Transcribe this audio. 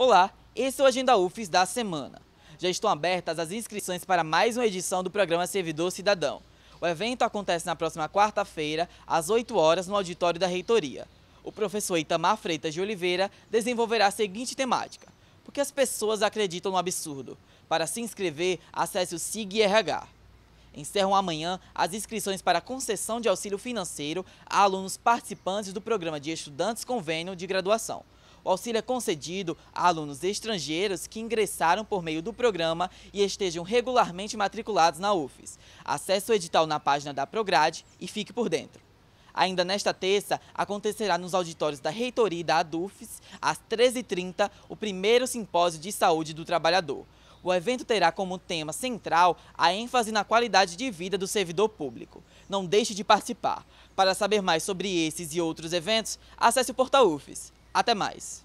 Olá, esse é o Agenda UFES da semana. Já estão abertas as inscrições para mais uma edição do programa Servidor Cidadão. O evento acontece na próxima quarta-feira, às 8 horas, no auditório da reitoria. O professor Itamar Freitas de Oliveira desenvolverá a seguinte temática: Por que as pessoas acreditam no absurdo. Para se inscrever, acesse o SIGRH. Encerram amanhã as inscrições para concessão de auxílio financeiro a alunos participantes do programa de estudantes convênio de graduação. O auxílio é concedido a alunos estrangeiros que ingressaram por meio do programa e estejam regularmente matriculados na UFES. Acesse o edital na página da Prograde e fique por dentro. Ainda nesta terça, acontecerá nos auditórios da Reitoria e da ADUFES, às 13h30, o primeiro simpósio de saúde do trabalhador. O evento terá como tema central a ênfase na qualidade de vida do servidor público. Não deixe de participar. Para saber mais sobre esses e outros eventos, acesse o portal UFES. Até mais.